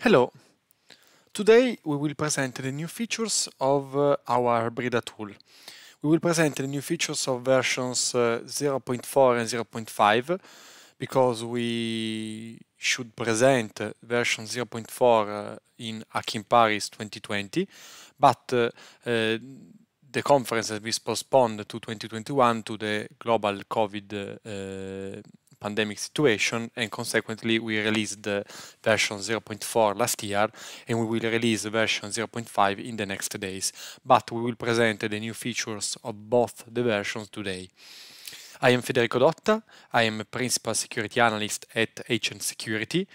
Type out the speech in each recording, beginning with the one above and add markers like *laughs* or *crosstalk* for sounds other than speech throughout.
Hello! Today we will present the new features of uh, our Breda tool. We will present the new features of versions uh, 0.4 and 0.5 because we should present uh, version 0.4 uh, in Akin Paris 2020 but uh, uh, the conference has been postponed to 2021 to the global COVID pandemic situation, and consequently, we released the version 0.4 last year, and we will release version 0.5 in the next days. But we will present the new features of both the versions today. I am Federico Dotta. I am a principal security analyst at Agent Security,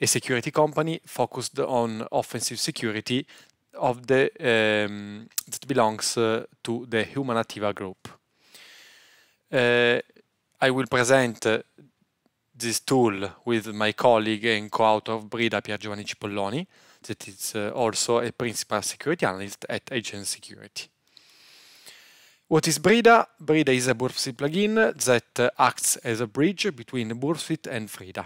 a security company focused on offensive security of the um, that belongs uh, to the Human Activa group. Uh, I will present uh, this tool with my colleague and co-author of Brida, Pier Giovanni Cipolloni, that is uh, also a principal security analyst at Agent Security. What is Brida? Brida is a Burpsuite plugin that uh, acts as a bridge between Burpsuite and Frida.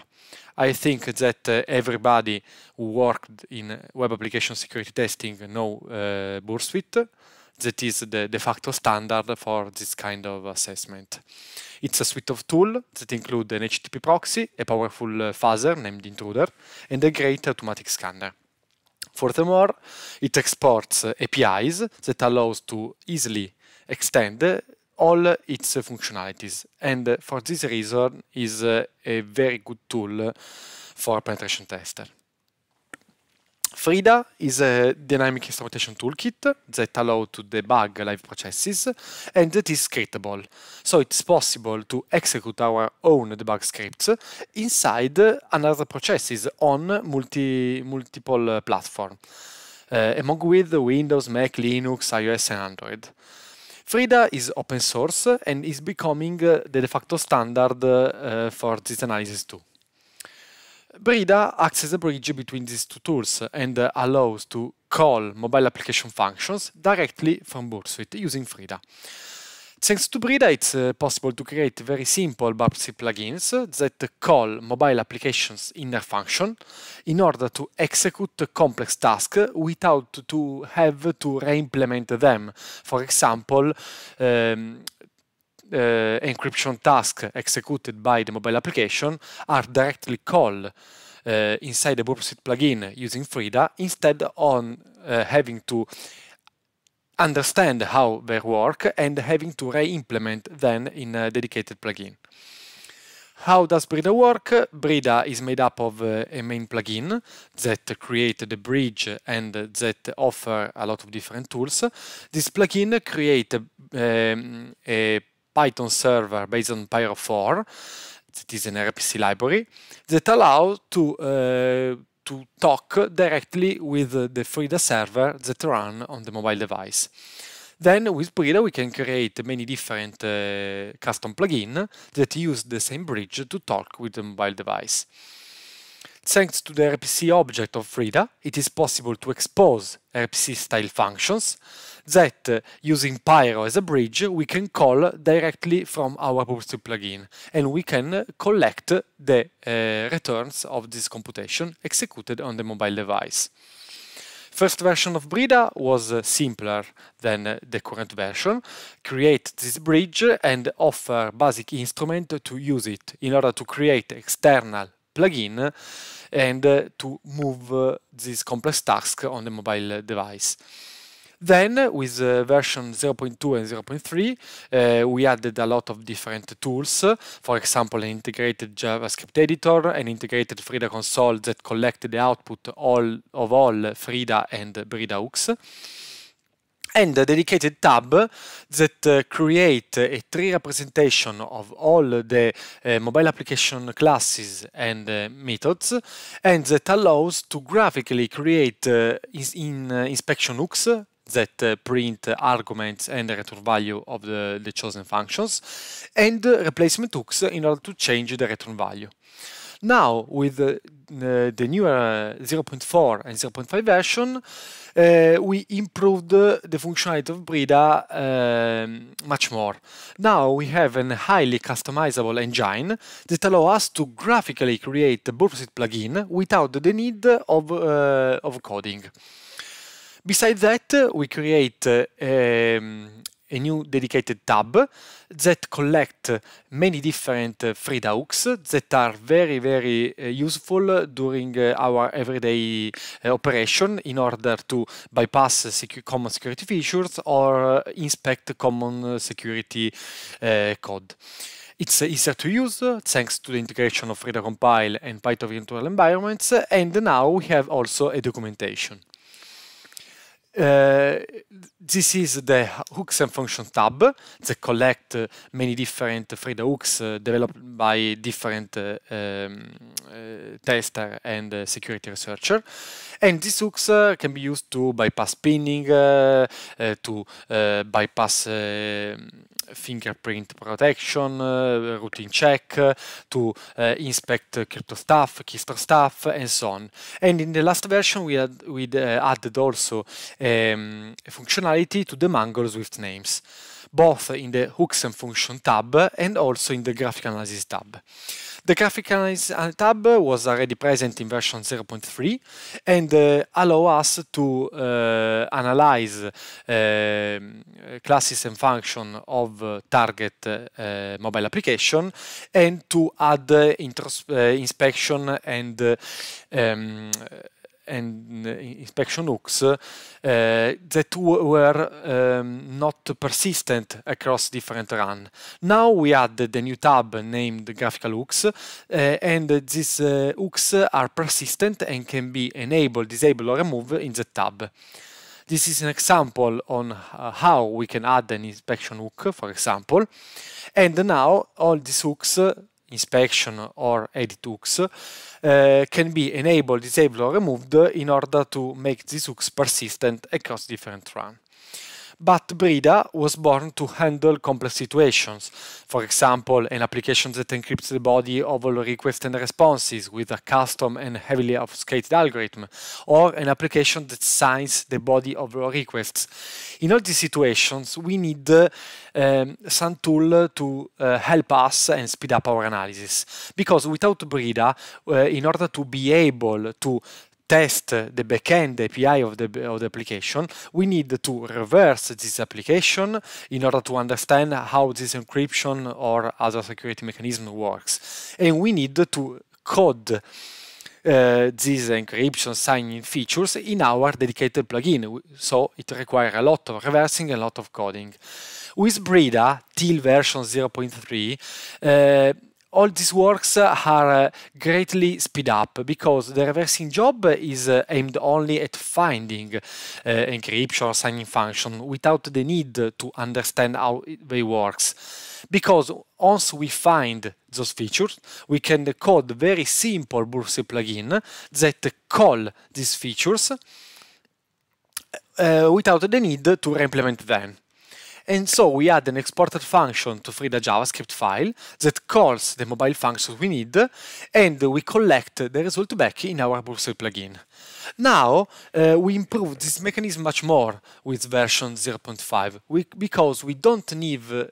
I think that uh, everybody who worked in web application security testing know uh, Burpsuite that is the de facto standard for this kind of assessment. It's a suite of tools that include an HTTP proxy, a powerful fuzzer uh, named Intruder, and a great automatic scanner. Furthermore, it exports uh, APIs that allows to easily extend uh, all its functionalities and for this reason is a very good tool for penetration tester. Frida is a dynamic instrumentation toolkit that allows to debug live processes and that is scriptable. So it's possible to execute our own debug scripts inside another processes on multi, multiple uh, platforms, uh, among with Windows, Mac, Linux, iOS and Android. Frida is open source and is becoming uh, the de facto standard uh, for this analysis too. Brida acts as a bridge between these two tools and uh, allows to call mobile application functions directly from Bursuit using Frida. Thanks to Brida, it's uh, possible to create very simple Babsi plugins that call mobile applications inner function in order to execute complex tasks without to have to re-implement them. For example, um, uh, encryption tasks executed by the mobile application are directly called uh, inside the WebSocket plugin using Frida instead on uh, having to understand how they work and having to re-implement them in a dedicated plugin. How does Brida work? Brida is made up of uh, a main plugin that creates the bridge and that offer a lot of different tools. This plugin creates um, a Python server based on Pyro4. It is an RPC library that allows to uh, to talk directly with the Frida server that run on the mobile device. Then with Brida we can create many different uh, custom plugins that use the same bridge to talk with the mobile device. Thanks to the RPC object of Frida, it is possible to expose RPC-style functions that, uh, using Pyro as a bridge, we can call directly from our Pursuit plugin, and we can uh, collect the uh, returns of this computation executed on the mobile device. First version of Brida was uh, simpler than uh, the current version. Create this bridge and offer basic instrument to use it in order to create external plugin and to move this complex task on the mobile device. Then, with uh, version 0.2 and 0.3, uh, we added a lot of different tools. For example, an integrated JavaScript editor, an integrated Frida console that collected the output all of all Frida and Brida hooks and a dedicated tab that uh, create a tree representation of all the uh, mobile application classes and uh, methods and that allows to graphically create uh, in uh, inspection hooks that uh, print arguments and the return value of the, the chosen functions and replacement hooks in order to change the return value. Now, with the, uh, the newer uh, 0.4 and 0.5 version, uh, we improved the functionality of Brida um, much more. Now we have a highly customizable engine that allows us to graphically create the Burfsit plugin without the need of, uh, of coding. Besides that, we create uh, um, a new dedicated tab that collect many different uh, hooks that are very, very uh, useful during uh, our everyday uh, operation in order to bypass secu common security features or uh, inspect common security uh, code. It's easier to use thanks to the integration of Frida Compile and Python virtual environments, and now we have also a documentation. Uh, this is the hooks and functions tab that collect uh, many different Frida hooks uh, developed by different uh, um, uh, tester and uh, security researcher. And these hooks can be used to bypass pinning, to bypass um, fingerprint protection, eh, routine check, to eh, inspect crypto stuff, keystore stuff, and so on. And in the last version, we had we eh, added also um, functionality to the Mango Swift names both in the hooks and function tab and also in the graphic analysis tab. The graphic analysis tab was already present in version 0.3 and uh, allow us to uh, analyze uh, classes and functions of uh, target uh, mobile application and to add uh, inspection and um, and inspection hooks uh, that were um, not persistent across different run. Now we add the new tab named graphical hooks uh, and these uh, hooks are persistent and can be enabled, disabled or removed in the tab. This is an example on how we can add an inspection hook, for example. And now all these hooks inspection or edit hooks uh, can be enabled, disabled or removed in order to make these hooks persistent across different runs but Brida was born to handle complex situations. For example, an application that encrypts the body of all requests and responses with a custom and heavily obfuscated algorithm, or an application that signs the body of all requests. In all these situations, we need um, some tool to uh, help us and speed up our analysis. Because without Brida, uh, in order to be able to test the backend API of the, of the application, we need to reverse this application in order to understand how this encryption or other security mechanism works. And we need to code uh, these encryption signing features in our dedicated plugin. So it requires a lot of reversing, a lot of coding. With Brida, till version 0.3, uh, all these works are uh, greatly speed up because the reversing job is uh, aimed only at finding uh, encryption or signing function without the need to understand how they works. Because once we find those features, we can code very simple Bursi plugin that call these features uh, without the need to reimplement them. And so we add an exported function to free the JavaScript file that calls the mobile function we need, and we collect the result back in our Browser plugin. Now, uh, we improve this mechanism much more with version 0.5, we, because we don't need, uh,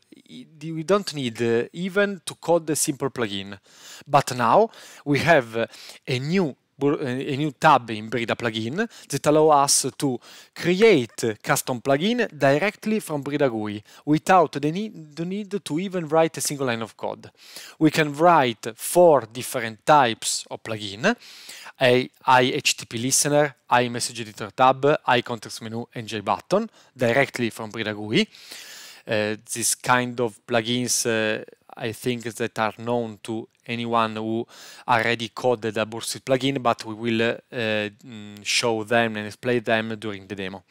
we don't need uh, even to code the simple plugin. But now, we have uh, a new a eh, new tab in Brida plugin that allow us to create custom plugin directly from Brida GUI without the need, the need to even write a single line of code. We can write four different types of plugin, a iHTTP listener, iMessage editor tab, iContext menu and JButton directly from Brida GUI. Uh, this kind of plugins uh, I think, that are known to anyone who already coded a Bursit plugin, but we will uh, mm, show them and explain them during the demo.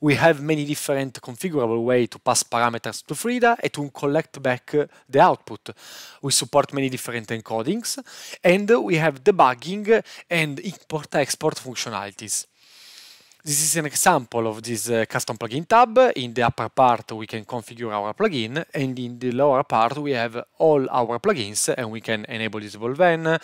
We have many different configurable ways to pass parameters to Frida and to collect back uh, the output. We support many different encodings and we have debugging and import-export functionalities. This is an example of this uh, custom plugin tab. In the upper part, we can configure our plugin, and in the lower part, we have all our plugins, and we can enable disable then,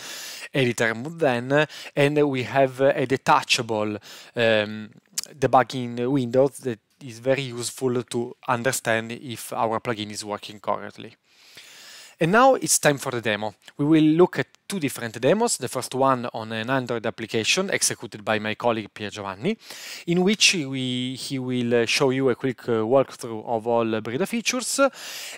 edit remove then, and we have a detachable um, debugging window that is very useful to understand if our plugin is working correctly. And now it's time for the demo. We will look at two different demos, the first one on an Android application executed by my colleague Pier Giovanni, in which we, he will uh, show you a quick uh, walkthrough of all Brida features,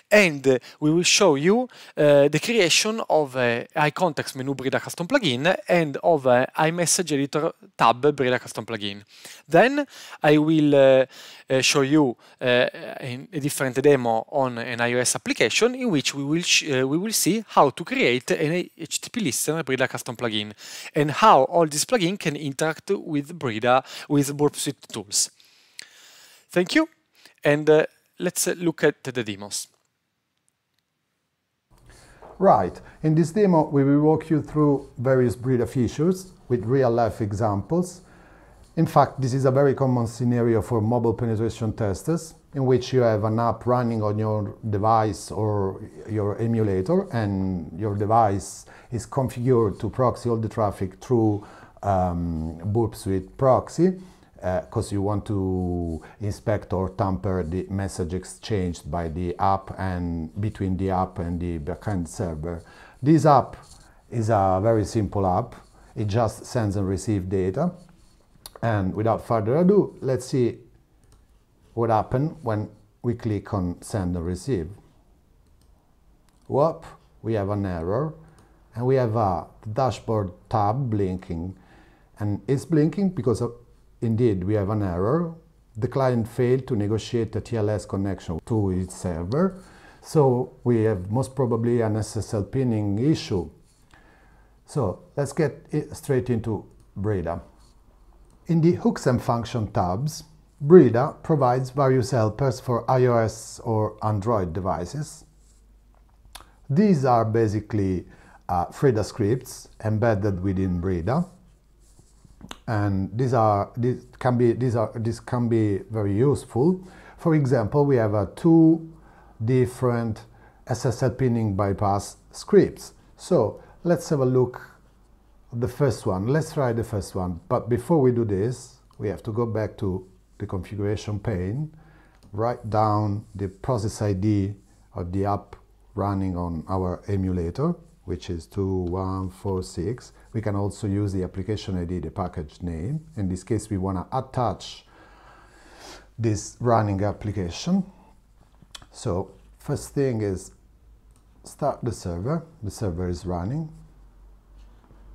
and uh, we will show you uh, the creation of a eye context menu Brida custom plugin and of a iMessage editor tab Brida custom plugin. Then I will uh, uh, show you a different demo on an iOS application in which we will, we will see how to create an HTTP listener, Brida custom plugin, and how all these plugins can interact with Brida with Burp Suite tools. Thank you, and uh, let's uh, look at the demos. Right, in this demo we will walk you through various Brida features with real-life examples. In fact, this is a very common scenario for mobile penetration testers in which you have an app running on your device or your emulator, and your device is configured to proxy all the traffic through um, Burp Suite proxy because uh, you want to inspect or tamper the message exchanged by the app and between the app and the backend server. This app is a very simple app. It just sends and receives data. And without further ado, let's see what happens when we click on send and receive. Whoop, we have an error and we have a dashboard tab blinking and it's blinking because of, indeed we have an error. The client failed to negotiate a TLS connection to its server so we have most probably an SSL pinning issue. So let's get straight into Breda. In the hooks and function tabs, Brida provides various helpers for iOS or Android devices. These are basically uh, Frida scripts embedded within Brida, And these are these can be these are this can be very useful. For example, we have uh, two different SSL pinning bypass scripts. So let's have a look the first one. Let's try the first one. But before we do this, we have to go back to the configuration pane, write down the process ID of the app running on our emulator, which is 2146. We can also use the application ID, the package name. In this case, we want to attach this running application. So first thing is start the server. The server is running.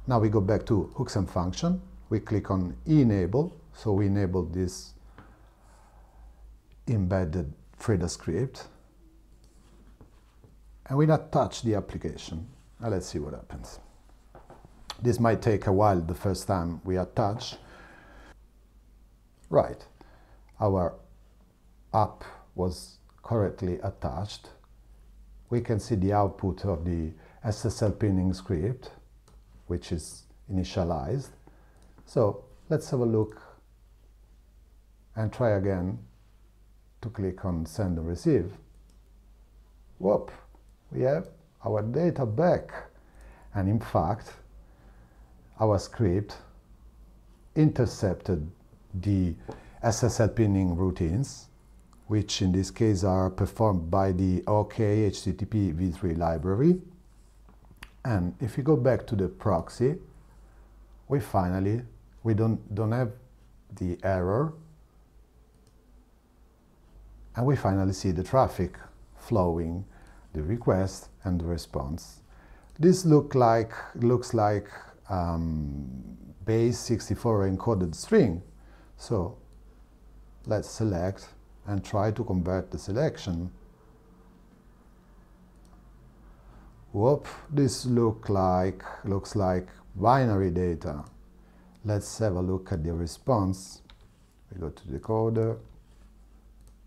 Now we go back to hooks and function. We click on enable. So we enable this embedded Frida script. And we not touch the application. Now let's see what happens. This might take a while the first time we attach. Right, our app was correctly attached. We can see the output of the SSL pinning script, which is initialized. So let's have a look and try again to click on send and receive, whoop, we have our data back. And in fact, our script intercepted the SSL pinning routines, which in this case are performed by the OK HTTP v3 library. And if we go back to the proxy, we finally, we don't, don't have the error and we finally see the traffic flowing, the request and the response. This look like, looks like um, base 64 encoded string. So let's select and try to convert the selection. Whoop, this look like, looks like binary data. Let's have a look at the response. We go to the decoder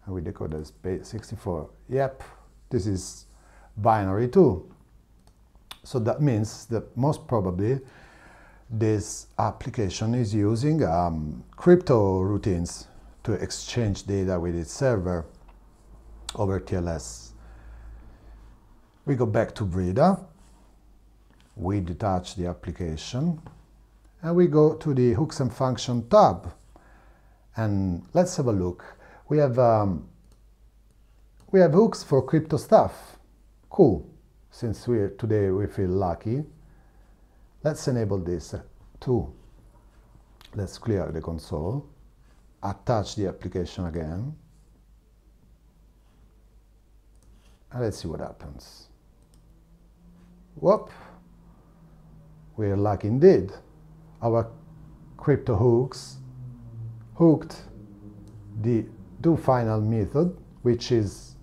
and we decode as 64. Yep, this is binary too. So that means that most probably this application is using um, crypto routines to exchange data with its server over TLS. We go back to Breda, we detach the application, and we go to the hooks and function tab. And let's have a look we have, um, we have hooks for crypto stuff. Cool. Since we're today we feel lucky. Let's enable this too. Let's clear the console. Attach the application again. And let's see what happens. Whoop. We are lucky indeed. Our crypto hooks hooked the Two final method, which is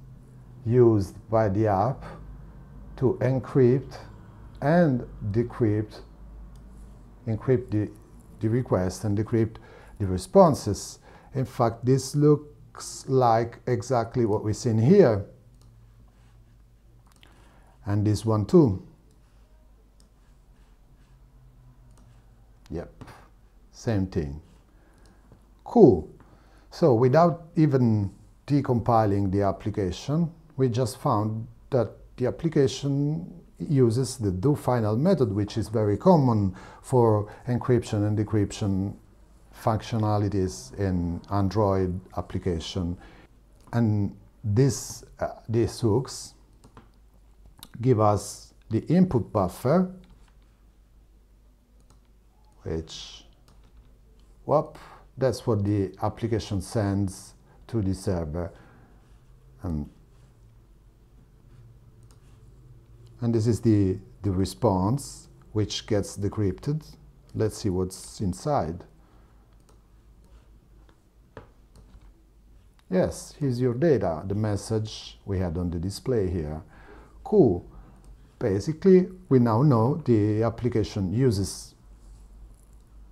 used by the app to encrypt and decrypt, encrypt the, the request and decrypt the responses. In fact, this looks like exactly what we've seen here. And this one too. Yep, same thing. Cool. So without even decompiling the application, we just found that the application uses the do final method, which is very common for encryption and decryption functionalities in Android application. And this, uh, these hooks give us the input buffer, which, whoop, that's what the application sends to the server. And, and this is the, the response which gets decrypted. Let's see what's inside. Yes, here's your data, the message we had on the display here. Cool. Basically, we now know the application uses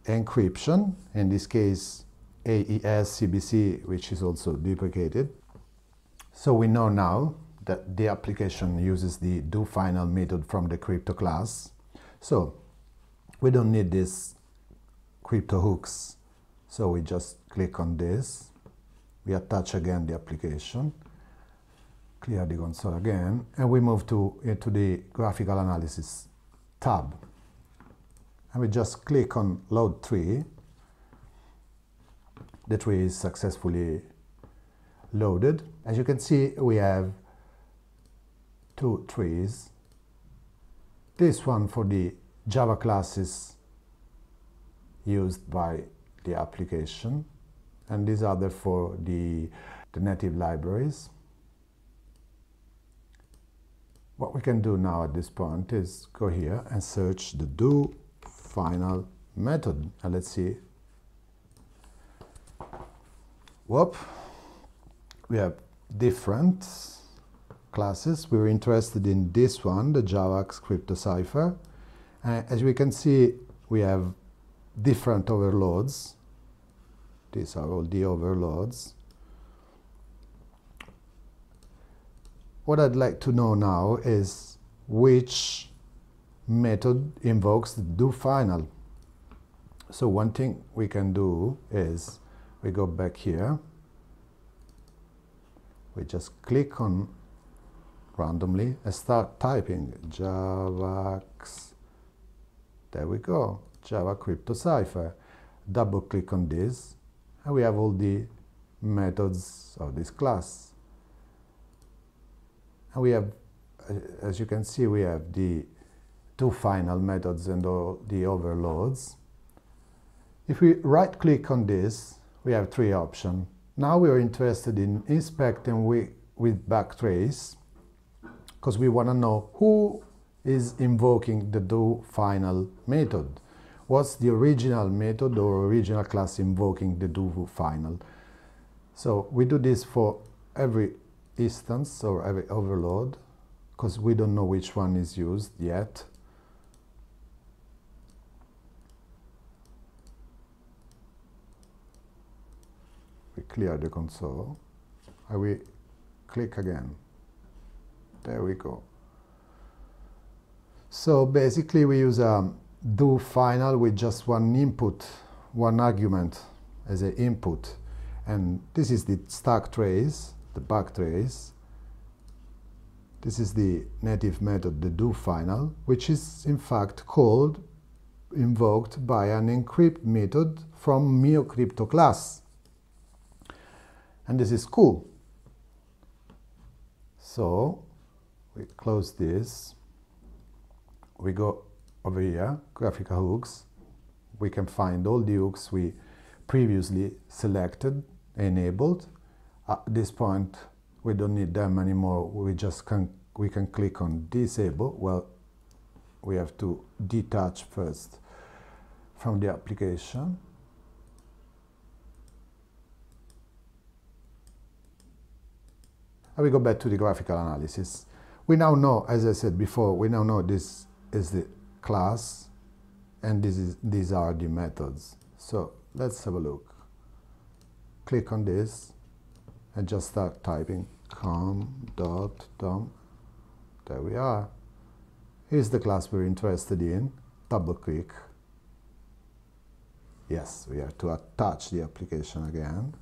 encryption, in this case AES CBC, which is also duplicated. So we know now that the application uses the doFinal method from the crypto class. So we don't need these crypto hooks. So we just click on this. We attach again the application, clear the console again, and we move to, into the graphical analysis tab and we just click on load tree the tree is successfully loaded as you can see we have two trees this one for the java classes used by the application and these other for the, the native libraries what we can do now at this point is go here and search the do final method. Now let's see. Whoop. We have different classes. We are interested in this one, the JavaScript cipher. Uh, as we can see, we have different overloads. These are all the overloads. What I'd like to know now is which method invokes do final. So one thing we can do is we go back here. We just click on randomly and start typing javax. There we go, Java Crypto Cipher. Double click on this and we have all the methods of this class. And we have, as you can see, we have the two final methods and the overloads. If we right click on this, we have three options. Now we are interested in inspecting with, with backtrace because we want to know who is invoking the do final method. What's the original method or original class invoking the do final? So we do this for every instance or every overload because we don't know which one is used yet clear the console. I will click again. There we go. So basically we use a um, do final with just one input, one argument as an input. And this is the stack trace, the back trace. This is the native method, the do final, which is in fact called, invoked by an encrypt method from MioCrypto class and this is cool. So we close this. We go over here, graphical hooks. We can find all the hooks we previously selected, enabled. At this point, we don't need them anymore. We just can we can click on disable. Well, we have to detach first from the application. And we go back to the graphical analysis. We now know, as I said before, we now know this is the class and this is, these are the methods. So let's have a look. Click on this and just start typing com dot dom. There we are. Here's the class we're interested in. Double click. Yes, we have to attach the application again.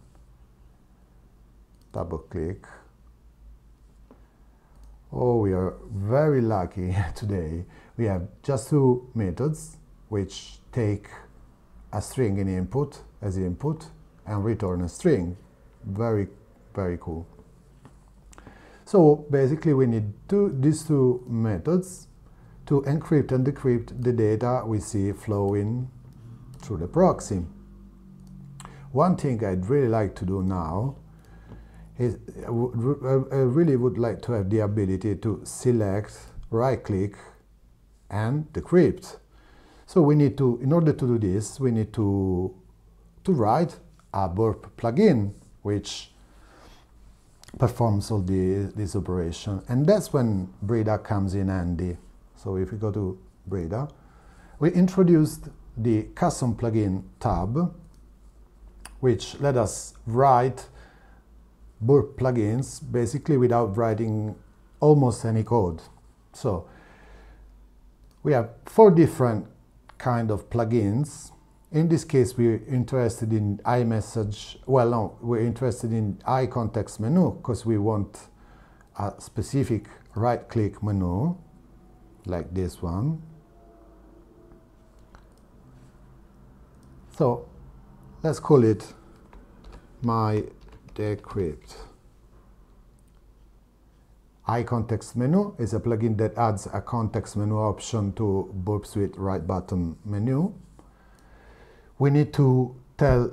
Double click. Oh, we are very lucky *laughs* today. We have just two methods which take a string in input as input and return a string. Very, very cool. So basically we need two, these two methods to encrypt and decrypt the data we see flowing through the proxy. One thing I'd really like to do now I, I uh, uh, uh, really would like to have the ability to select, right click and decrypt. So we need to, in order to do this, we need to, to write a burp plugin, which performs all the, this operation. And that's when Breda comes in handy. So if we go to Breda, we introduced the custom plugin tab, which let us write Burp plugins basically without writing almost any code. So we have four different kind of plugins. In this case, we're interested in iMessage. Well, no, we're interested in iContext menu because we want a specific right-click menu like this one. So let's call it my decrypt. iContext menu is a plugin that adds a context menu option to Burp Suite right button menu. We need to tell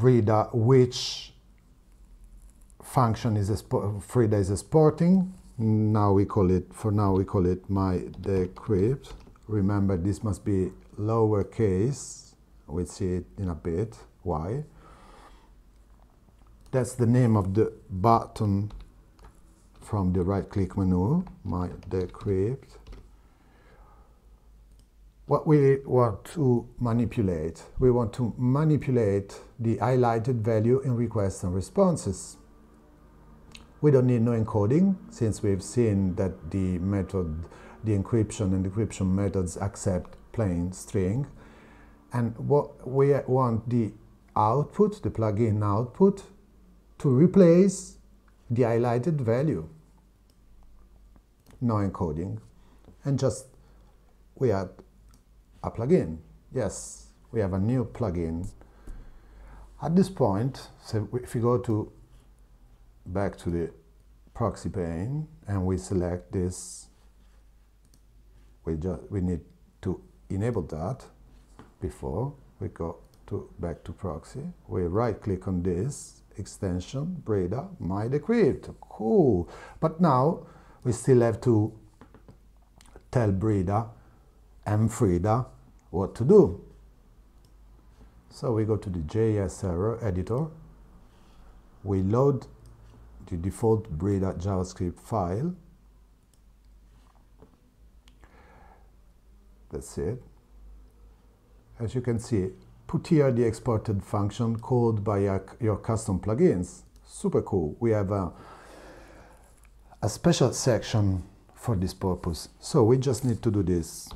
Frida which function is Frida is exporting. Now we call it, for now we call it my decrypt. Remember this must be lowercase. We'll see it in a bit. Why? That's the name of the button from the right-click menu, my decrypt. What we want to manipulate, we want to manipulate the highlighted value in requests and responses. We don't need no encoding since we've seen that the method, the encryption and decryption methods accept plain string. And what we want the output, the plugin output, to replace the highlighted value. No encoding. And just we add a plugin. Yes, we have a new plugin. At this point, so if we go to back to the proxy pane and we select this, we just we need to enable that before we go to back to proxy. We right click on this extension Breda my decrypt. Cool. But now we still have to tell Breda and Frida what to do. So we go to the JS error editor. We load the default Breda JavaScript file. That's it. As you can see, put here the exported function called by your, custom plugins. Super cool. We have a, a special section for this purpose. So we just need to do this.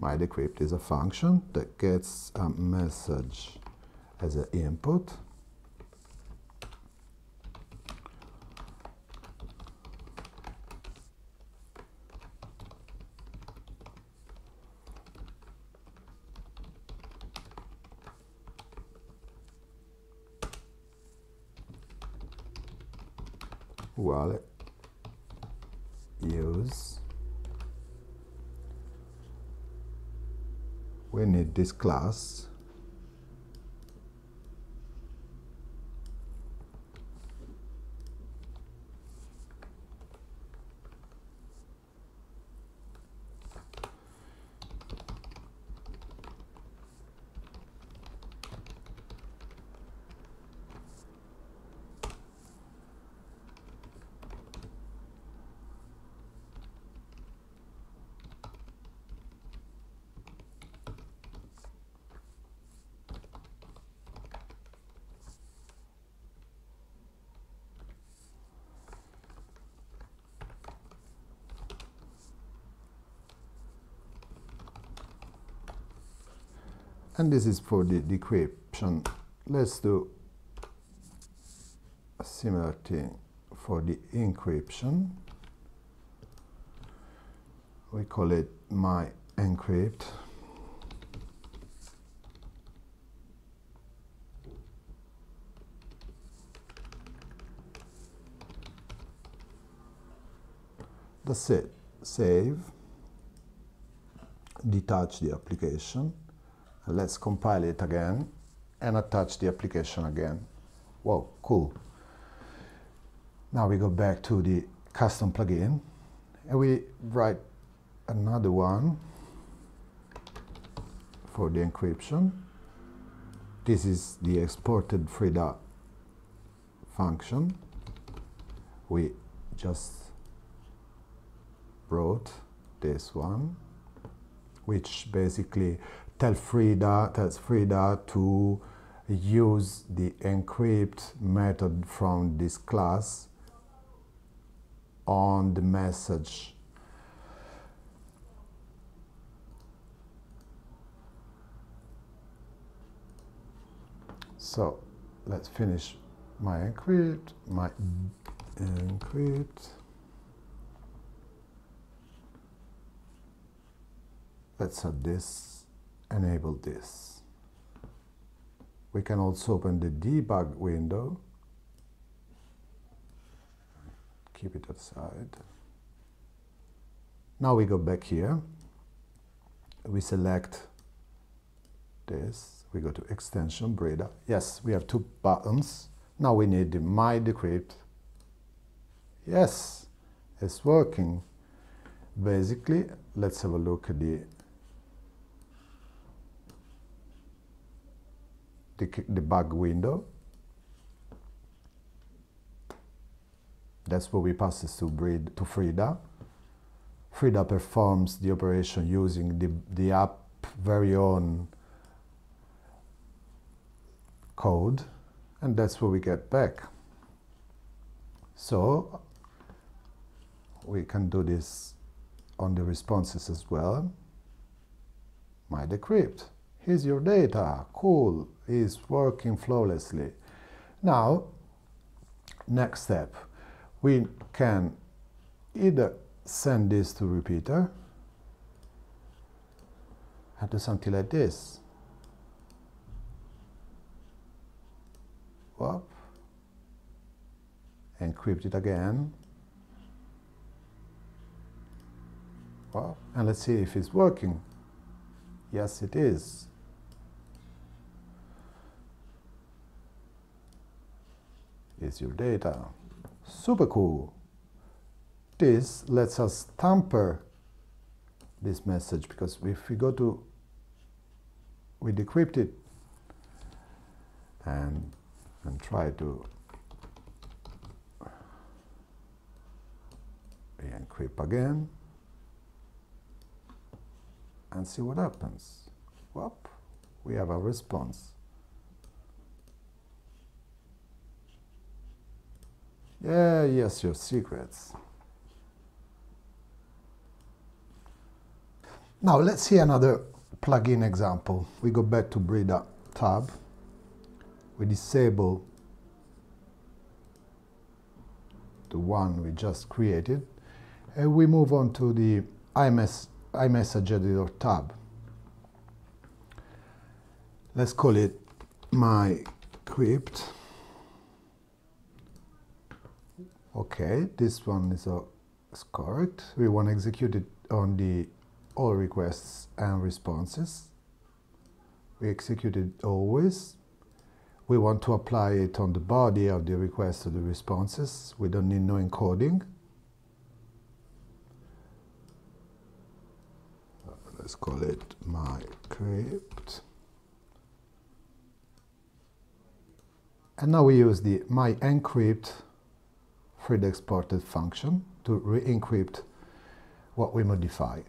My decrypt is a function that gets a message as an input class and this is for the decryption let's do a similar thing for the encryption we call it my encrypt that's it save detach the application Let's compile it again and attach the application again. Whoa, cool. Now we go back to the custom plugin and we write another one for the encryption. This is the exported Frida function we just wrote this one which basically tell Frida, tells Frida to use the encrypt method from this class on the message. So let's finish my encrypt, my encrypt. Let's add this enable this. We can also open the debug window. Keep it aside. Now we go back here. We select this. We go to extension Breda. Yes, we have two buttons. Now we need the My Decrypt. Yes, it's working. Basically, let's have a look at the the, the bug window. That's where we pass this to, Breed, to Frida. Frida performs the operation using the, the app very own code and that's what we get back. So we can do this on the responses as well. My decrypt. Here's your data. Cool, is working flawlessly. Now, next step, we can either send this to repeater and do something like this. Whoop, encrypt it again. Whoop, and let's see if it's working. Yes, it is. is your data. Super cool. This lets us tamper this message because if we go to, we decrypt it and, and try to encrypt again and see what happens. Well, we have a response. Yeah, yes, your secrets. Now let's see another plugin example. We go back to Breda tab. We disable the one we just created and we move on to the iMess iMessage editor tab. Let's call it my crypt. Okay, this one is, uh, is correct. We want to execute it on the all requests and responses. We execute it always. We want to apply it on the body of the request or the responses. We don't need no encoding. Let's call it my crypt. And now we use the my encrypt through exported function to re-encrypt what we modify.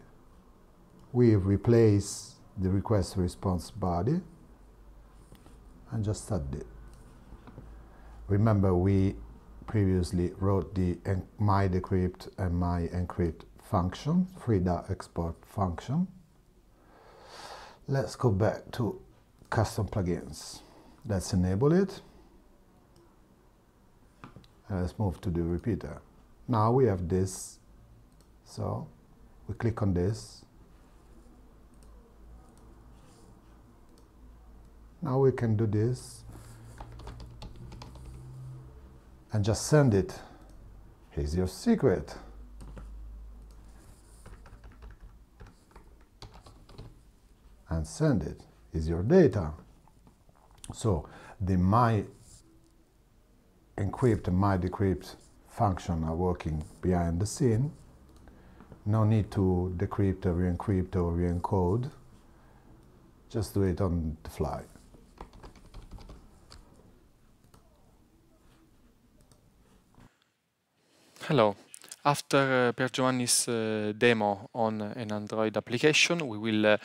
We replace the request response body and just add it. Remember we previously wrote the my decrypt and my encrypt function, free export function. Let's go back to custom plugins. Let's enable it and let's move to the repeater. Now we have this, so we click on this. Now we can do this and just send it. Here's your secret. And send it is your data. So the my encrypt and my decrypt function are working behind the scene. No need to decrypt or re-encrypt or re-encode. Just do it on the fly. Hello. After uh, Giovanni's uh, demo on uh, an Android application, we will uh,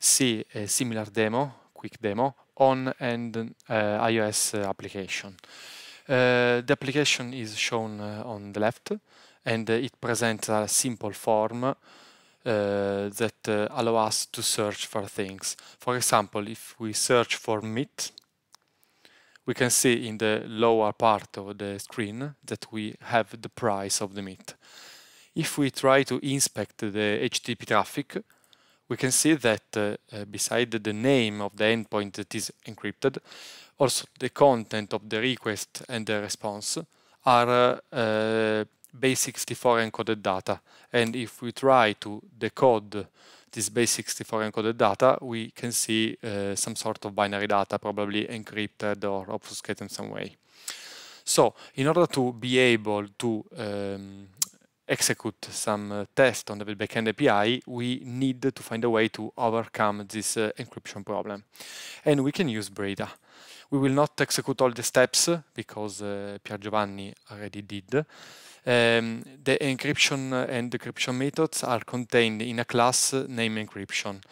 see a similar demo, quick demo, on an uh, iOS uh, application. Uh, the application is shown uh, on the left and uh, it presents a simple form that uh, allow us to search for things. For example, if we search for meat, we can see in the lower part of the screen that we have the price of the meat. If we try to inspect the HTTP traffic, we can see that uh, uh, beside the name of the endpoint that is encrypted, also the content of the request and the response are uh, uh base64 encoded data. And if we try to decode this base64 encoded data, we can see uh, some sort of binary data, probably encrypted or obfuscated in some way. So in order to be able to um, execute some uh, test on the backend API, we need to find a way to overcome this uh, encryption problem. And we can use Breda. We will not execute all the steps because uh, Pier Giovanni already did. Um, the encryption and decryption methods are contained in a class named encryption.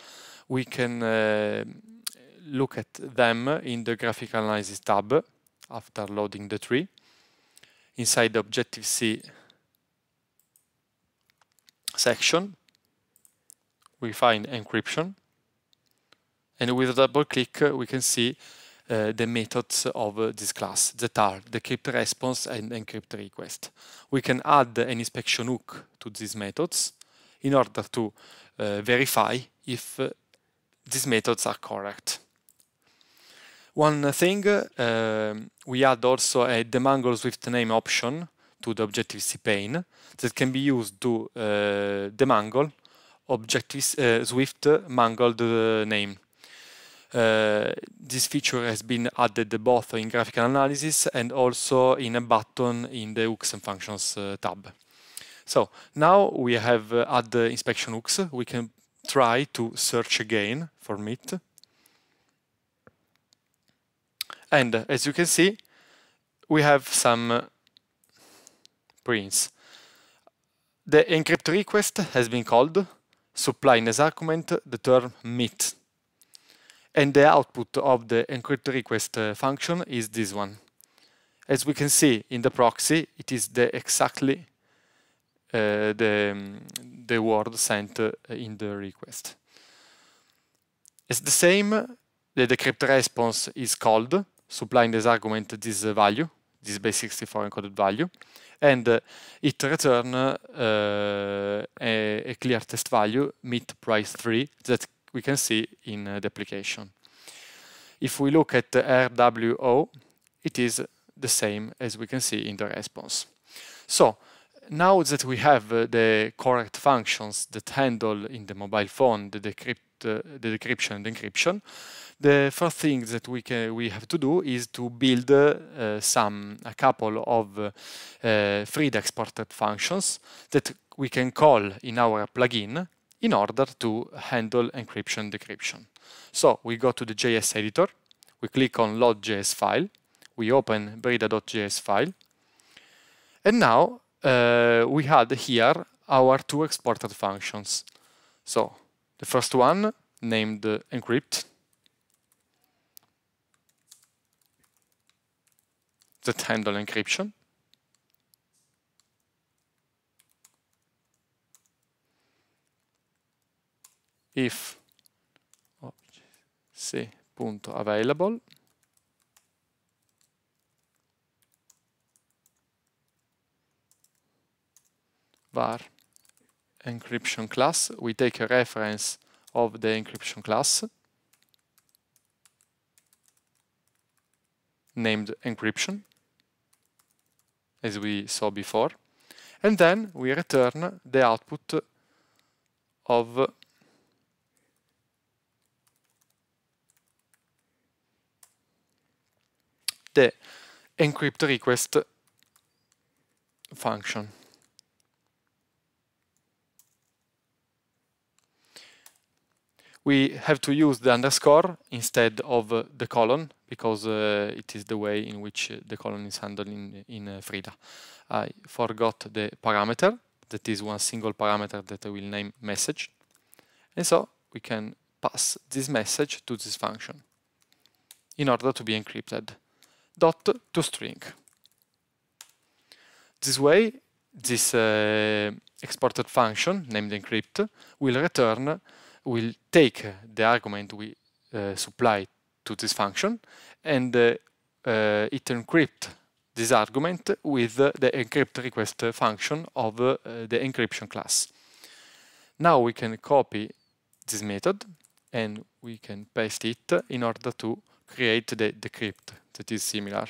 We can uh, look at them in the graphical analysis tab after loading the tree. Inside Objective-C, section, we find encryption. And with a double click, uh, we can see uh, the methods of uh, this class that are decrypt response and encrypt request. We can add an inspection hook to these methods in order to uh, verify if uh, these methods are correct. One thing, uh, we add also a demangle Swift name option to the Objective-C pane that can be used to uh, demangle Objective uh, Swift mangled uh, name. Uh, this feature has been added both in graphical analysis and also in a button in the hooks and functions uh, tab. So now we have uh, add the inspection hooks. We can try to search again for MIT, And as you can see, we have some prints. The encrypt request has been called, supplying as argument the term meet. And the output of the encrypt request uh, function is this one. As we can see in the proxy, it is the exactly uh, the, um, the word sent uh, in the request. It's the same, the decrypt response is called, supplying as argument this uh, value, this base64 encoded value, and uh, it return uh, a, a, clear test value, meet price 3, that we can see in uh, the application. If we look at the RWO, it is the same as we can see in the response. So, now that we have uh, the correct functions that handle in the mobile phone the decrypt the, the decryption and encryption, the first thing that we can we have to do is to build uh, some a couple of uh, freed exported functions that we can call in our plugin in order to handle encryption decryption. So we go to the JS editor, we click on Load JS file, we open brida.js file, and now uh, we had here our two exported functions. So the first one, named encrypt, that handle encryption. if c.available oh, var encryption class, we take a reference of the encryption class named encryption, as we saw before, and then we return the output of the encrypt request function. we have to use the underscore instead of uh, the colon because uh, it is the way in which uh, the colon is handled in, in uh, Frida. I forgot the parameter, that is one single parameter that I will name message. And so we can pass this message to this function in order to be encrypted. Dot to string. This way, this uh, exported function, named encrypt, will return will take the argument we uh, supply to this function and uh, uh, it encrypt this argument with the encrypt request function of uh, the encryption class. Now we can copy this method and we can paste it in order to create the decrypt that is similar.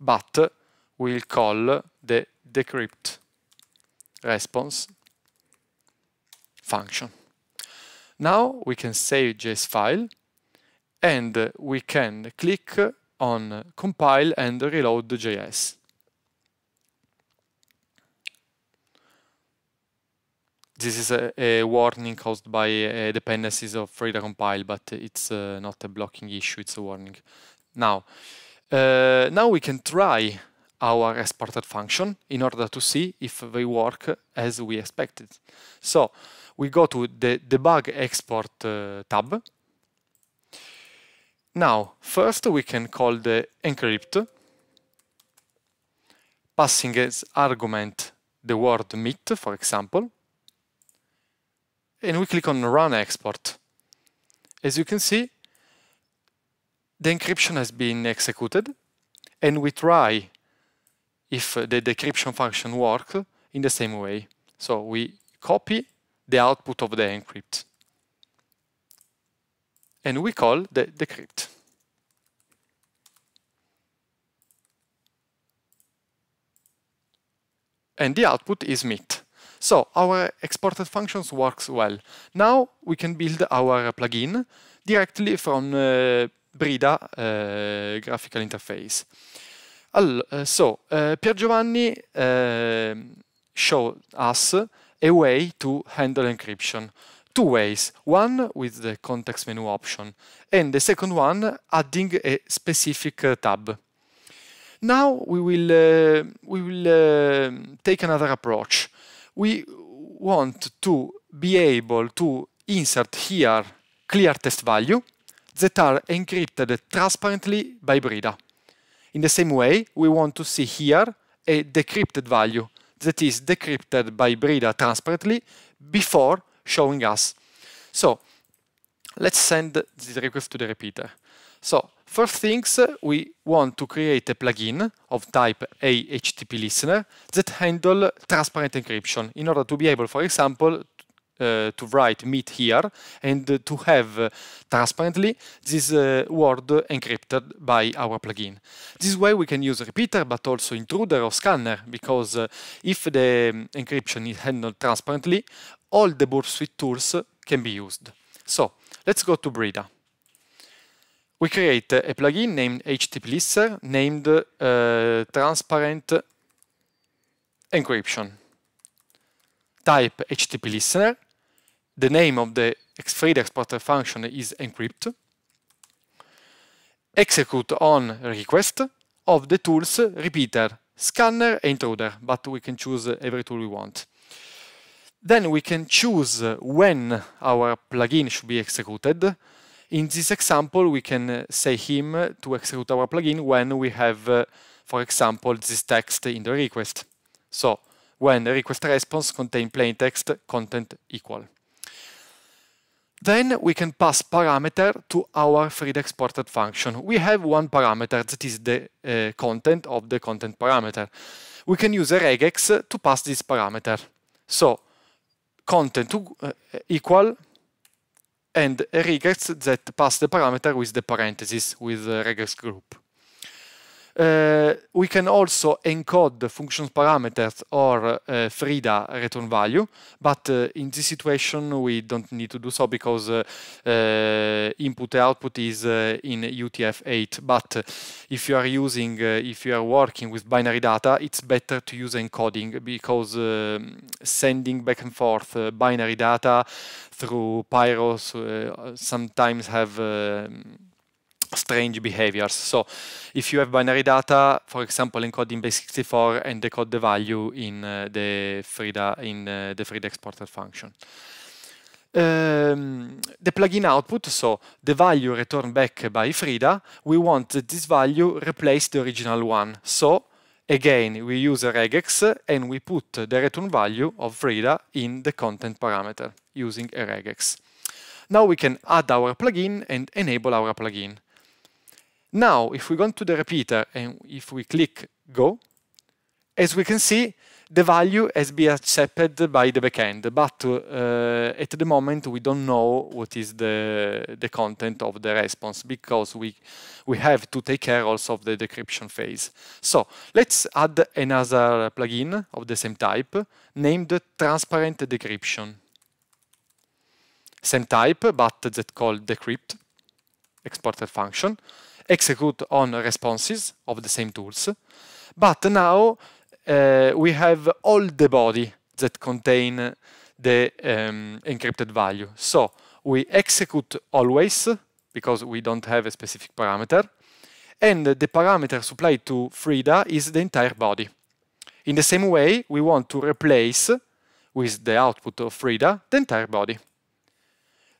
But we'll call the decrypt response function. Now we can save JS file and we can click on compile and reload the JS. This is a, a warning caused by uh, dependencies of Frida compile, but it's uh, not a blocking issue, it's a warning. Now, uh, now we can try our exported function in order to see if they work as we expected. So we go to the debug export uh, tab. Now, first we can call the encrypt, passing as argument the word meet, for example, and we click on run export. As you can see, the encryption has been executed, and we try if the decryption function works in the same way. So we copy the output of the encrypt. And we call the decrypt. And the output is MIT. So our exported functions works well. Now we can build our plugin directly from uh, Brida uh, graphical interface. All, uh, so uh, Pier Giovanni uh, showed us a way to handle encryption. Two ways, one with the context menu option, and the second one adding a specific uh, tab. Now we will, uh, we will uh, take another approach. We want to be able to insert here clear test value that are encrypted transparently by Brida. In the same way, we want to see here a decrypted value that is decrypted by Brida transparently before showing us. So let's send this request to the repeater. So first things, uh, we want to create a plugin of type AHTP listener that handle transparent encryption in order to be able, for example, uh, to write meet here and to have uh, transparently this uh, word encrypted by our plugin. This way we can use repeater but also intruder or scanner because if the um, encryption is handled transparently all the Suite tools can be used. So let's go to Breda. We create a plugin named HTTP named uh, transparent encryption. Type HTTP listener the name of the x exporter function is encrypt, execute on request of the tools repeater, scanner, intruder, but we can choose every tool we want. Then we can choose when our plugin should be executed. In this example, we can say him to execute our plugin when we have, for example, this text in the request. So when request response contain plain text content equal. Then we can pass parameter to our freed exported function. We have one parameter that is the uh, content of the content parameter. We can use a regex to pass this parameter. So content uh, equal and a regex that pass the parameter with the parentheses with the regex group. Uh, we can also encode the function parameters or uh, eh, Frida return value, but uh, in this situation we don't need to do so because input output is in UTF-8. But if you are using, if you are working with binary data, it's better to use encoding because sending back and forth binary data through Pyros sometimes have strange behaviors. So if you have binary data, for example, encoded in base64 and decode the value in uh, the Frida in uh, the Frida exporter function. Um, the plugin output, so the value returned back by Frida, we want this value replace the original one. So again, we use a regex and we put the return value of Frida in the content parameter using a regex. Now we can add our plugin and enable our plugin. Now, if we go to the repeater and if we click go, as we can see, the value has been accepted by the backend, but uh, at the moment we don't know what is the, the content of the response because we, we have to take care also of the decryption phase. So let's add another plugin of the same type named transparent decryption. Same type, but that's called decrypt, exported function execute on responses of the same tools. But now uh, we have all the body that contain the um, encrypted value. So we execute always because we don't have a specific parameter. And the parameter supplied to Frida is the entire body. In the same way, we want to replace with the output of Frida the entire body.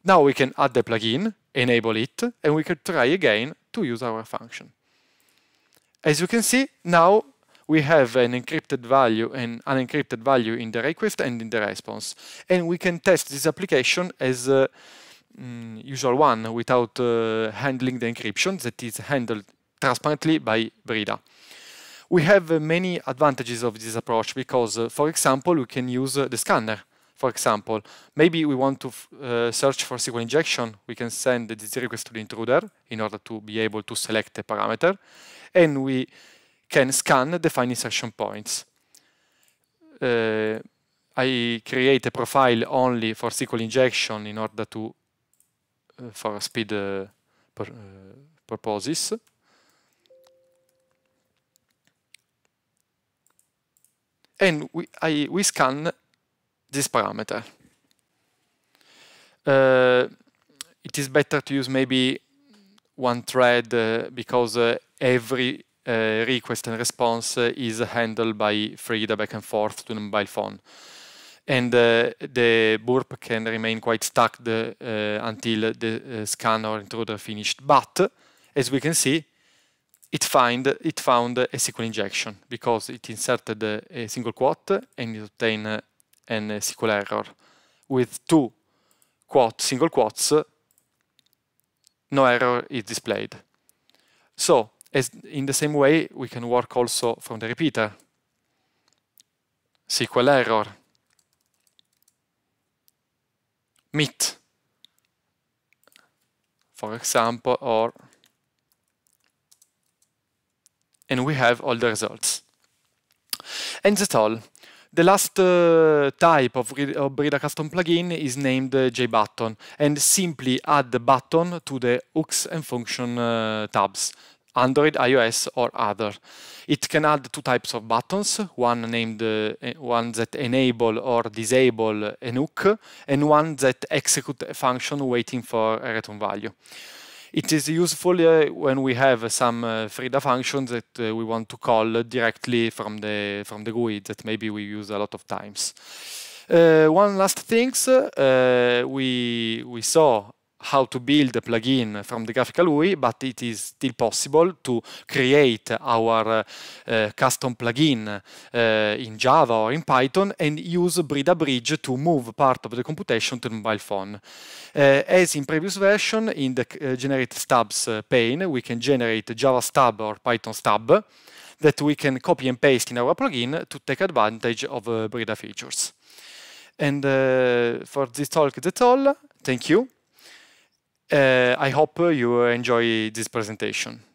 Now we can add the plugin, enable it, and we can try again to use our function. As you can see, now we have an encrypted value and an unencrypted value in the request and in the response. And we can test this application as a mm, usual one without uh, handling the encryption that is handled transparently by Brida. We have uh, many advantages of this approach because, uh, for example, we can use uh, the scanner. For example, maybe we want to uh, search for SQL injection. We can send this request to the intruder in order to be able to select a parameter. And we can scan the fine insertion points. Uh, I create a profile only for SQL injection in order to uh, for speed uh, pur uh, purposes. And we, I, we scan this parameter. Uh, it is better to use maybe one thread uh, because uh, every uh, request and response uh, is handled by Frida back and forth to the mobile phone. And uh, the burp can remain quite stuck the, until the scan or intruder finished. But as we can see, it, find, it found a SQL injection because it inserted a single quote and it obtained an SQL error with two quote, single quotes, no error is displayed. So, as in the same way, we can work also from the repeater. SQL error, meet, for example, or and we have all the results. And that's all. The last uh, type of, of Brida custom plugin is named uh, JButton and simply add the button to the hooks and function uh, tabs, Android, iOS or other. It can add two types of buttons, one named uh, one that enable or disable a hook and one that execute a function waiting for a return value. It is useful uh, when we have uh, some uh, Frida functions that we want to call directly from the from the GUI that maybe we use a lot of times. Uh, one last things uh, we we saw how to build a plugin from the graphical UI, but it is still possible to create our uh, uh, custom plugin uh, in Java or in Python and use Brida Bridge to move part of the computation to the mobile phone. Uh, as in previous version, in the uh, generate stubs uh, pane, we can generate Java stub or Python stub that we can copy and paste in our plugin to take advantage of Brida features. And for this talk, that's all. Thank you. Uh, I hope you enjoy this presentation.